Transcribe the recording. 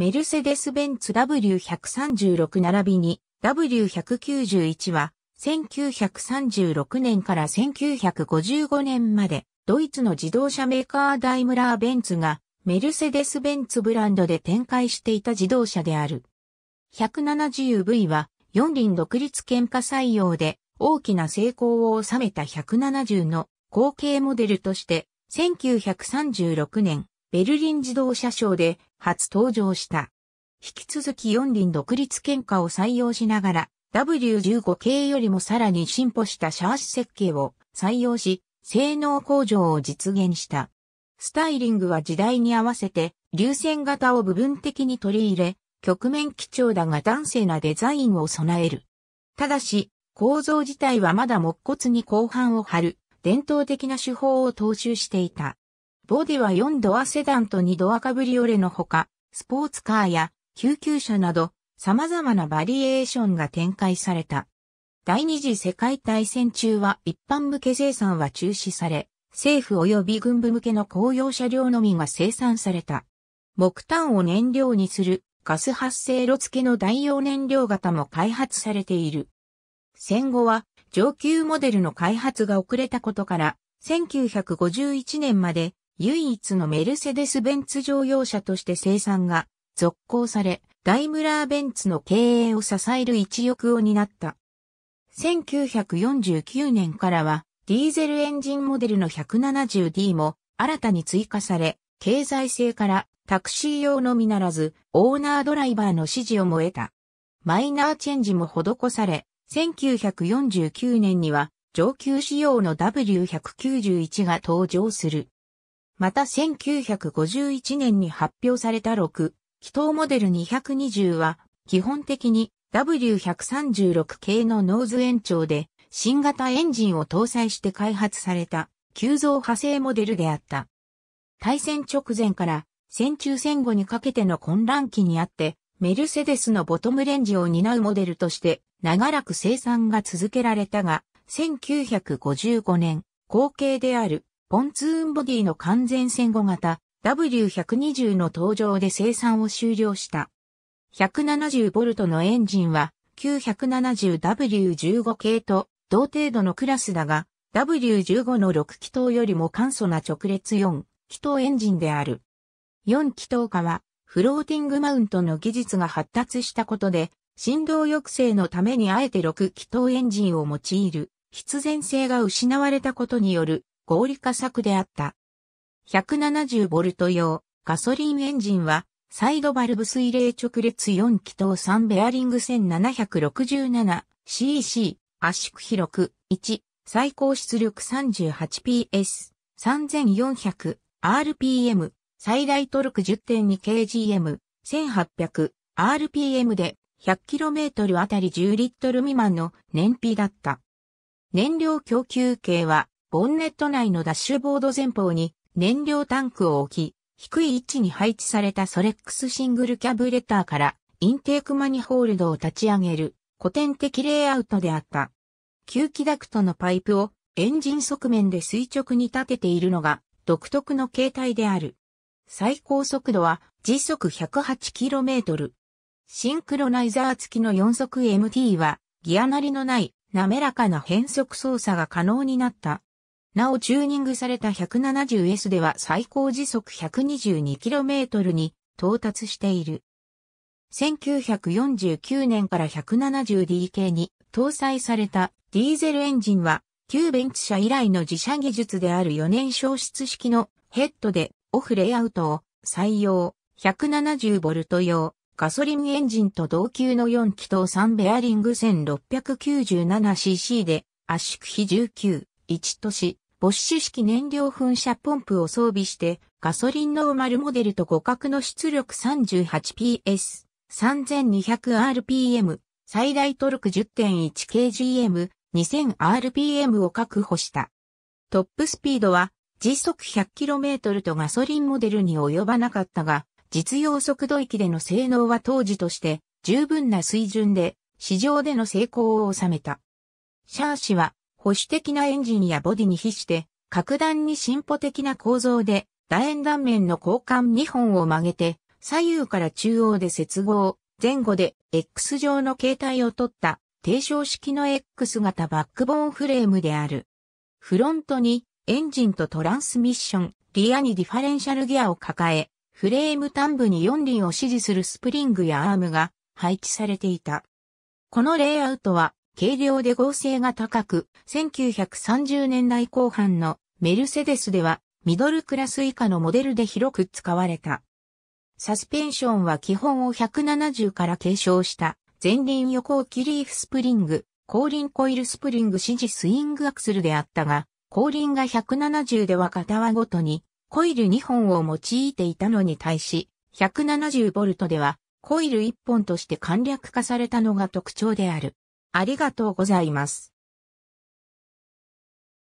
メルセデス・ベンツ W136 並びに W191 は1936年から1955年までドイツの自動車メーカーダイムラー・ベンツがメルセデス・ベンツブランドで展開していた自動車である。170V は四輪独立喧嘩採用で大きな成功を収めた170の後継モデルとして1936年ベルリン自動車賞で初登場した。引き続き四輪独立喧嘩を採用しながら、W15 系よりもさらに進歩したシャーシ設計を採用し、性能向上を実現した。スタイリングは時代に合わせて、流線型を部分的に取り入れ、局面基調だが端正なデザインを備える。ただし、構造自体はまだ木骨に後半を張る、伝統的な手法を踏襲していた。ボディは4ドアセダンと2ドアカブリオレのほか、スポーツカーや救急車など様々なバリエーションが展開された。第二次世界大戦中は一般向け生産は中止され、政府及び軍部向けの公用車両のみが生産された。木炭を燃料にするガス発生炉付けの代用燃料型も開発されている。戦後は上級モデルの開発が遅れたことから、1951年まで唯一のメルセデス・ベンツ乗用車として生産が続行され、ダイムラー・ベンツの経営を支える一翼を担った。1949年からは、ディーゼルエンジンモデルの 170D も新たに追加され、経済性からタクシー用のみならず、オーナードライバーの支持をも得た。マイナーチェンジも施され、1949年には上級仕様の W191 が登場する。また1951年に発表された6、気筒モデル220は、基本的に W136 系のノーズ延長で、新型エンジンを搭載して開発された、急増派生モデルであった。対戦直前から、戦中戦後にかけての混乱期にあって、メルセデスのボトムレンジを担うモデルとして、長らく生産が続けられたが、1955年、後継であるポンツーンボディの完全戦後型 W120 の登場で生産を終了した。170V のエンジンは 970W15 系と同程度のクラスだが W15 の6気筒よりも簡素な直列4気筒エンジンである。4気筒化はフローティングマウントの技術が発達したことで振動抑制のためにあえて6気筒エンジンを用いる必然性が失われたことによる合理化策であった。170V 用ガソリンエンジンは、サイドバルブ水冷直列4気筒3ベアリング 1767cc 圧縮広く1最高出力 38PS 3400rpm 最大トルク 10.2kgm 1800rpm で 100km あたり10リットル未満の燃費だった。燃料供給系はボンネット内のダッシュボード前方に燃料タンクを置き、低い位置に配置されたソレックスシングルキャブレターからインテークマニホールドを立ち上げる古典的レイアウトであった。吸気ダクトのパイプをエンジン側面で垂直に立てているのが独特の形態である。最高速度は時速 108km。シンクロナイザー付きの4速 MT はギアなりのない滑らかな変速操作が可能になった。なおチューニングされた 170S では最高時速 122km に到達している。1949年から 170DK に搭載されたディーゼルエンジンは旧ベンツ社以来の自社技術である4年消失式のヘッドでオフレイアウトを採用 170V 用ガソリンエンジンと同級の4気筒3ベアリング 1697cc で圧縮比19。1都市ボッシュ式燃料噴射ポンプを装備して、ガソリンノーマルモデルと互角の出力 38PS、3200rpm、最大トルク 10.1kgm、2000rpm を確保した。トップスピードは時速 100km とガソリンモデルに及ばなかったが、実用速度域での性能は当時として十分な水準で市場での成功を収めた。シャー氏は保守的なエンジンやボディに比して、格段に進歩的な構造で、楕円断面の交換2本を曲げて、左右から中央で接合、前後で X 状の形態を取った低床式の X 型バックボーンフレームである。フロントにエンジンとトランスミッション、リアにディファレンシャルギアを抱え、フレーム端部に4輪を支持するスプリングやアームが配置されていた。このレイアウトは軽量で合成が高く、1930年代後半のメルセデスではミドルクラス以下のモデルで広く使われた。サスペンションは基本を170から継承した前輪横置きリーフスプリング、後輪コイルスプリング指示スイングアクスルであったが、後輪が170では片輪ごとにコイル2本を用いていたのに対し、170ボルトではコイル1本として簡略化されたのが特徴である。ありがとうございます。